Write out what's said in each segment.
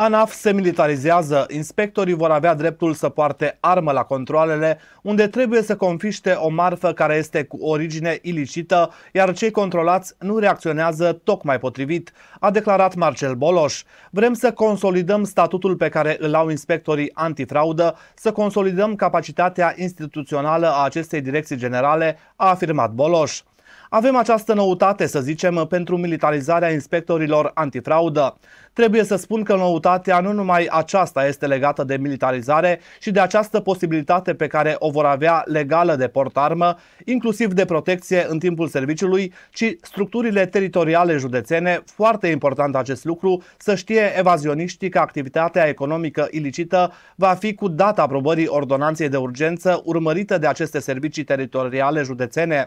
ANAF se militarizează, inspectorii vor avea dreptul să poarte armă la controlele, unde trebuie să confiște o marfă care este cu origine ilicită, iar cei controlați nu reacționează tocmai potrivit, a declarat Marcel Boloș. Vrem să consolidăm statutul pe care îl au inspectorii antifraudă, să consolidăm capacitatea instituțională a acestei direcții generale, a afirmat Boloș. Avem această noutate, să zicem, pentru militarizarea inspectorilor antifraudă. Trebuie să spun că noutatea nu numai aceasta este legată de militarizare și de această posibilitate pe care o vor avea legală de portarmă, inclusiv de protecție în timpul serviciului, ci structurile teritoriale județene, foarte important acest lucru, să știe evazioniștii că activitatea economică ilicită va fi cu data aprobării ordonanței de urgență urmărită de aceste servicii teritoriale județene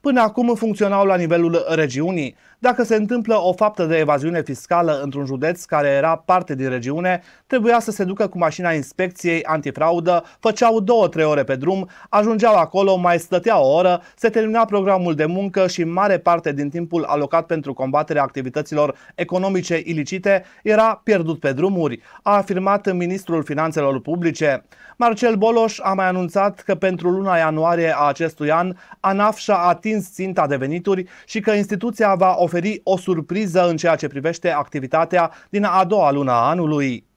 până acum funcționau la nivelul regiunii. Dacă se întâmplă o faptă de evaziune fiscală într-un județ care era parte din regiune, trebuia să se ducă cu mașina inspecției antifraudă, făceau două-trei ore pe drum, ajungeau acolo, mai stătea o oră, se termina programul de muncă și mare parte din timpul alocat pentru combaterea activităților economice ilicite era pierdut pe drumuri, a afirmat ministrul finanțelor publice. Marcel Boloș a mai anunțat că pentru luna ianuarie a acestui an, ANAF și-a atins atins ținta de venituri și că instituția va oferi o surpriză în ceea ce privește activitatea din a doua lună a anului.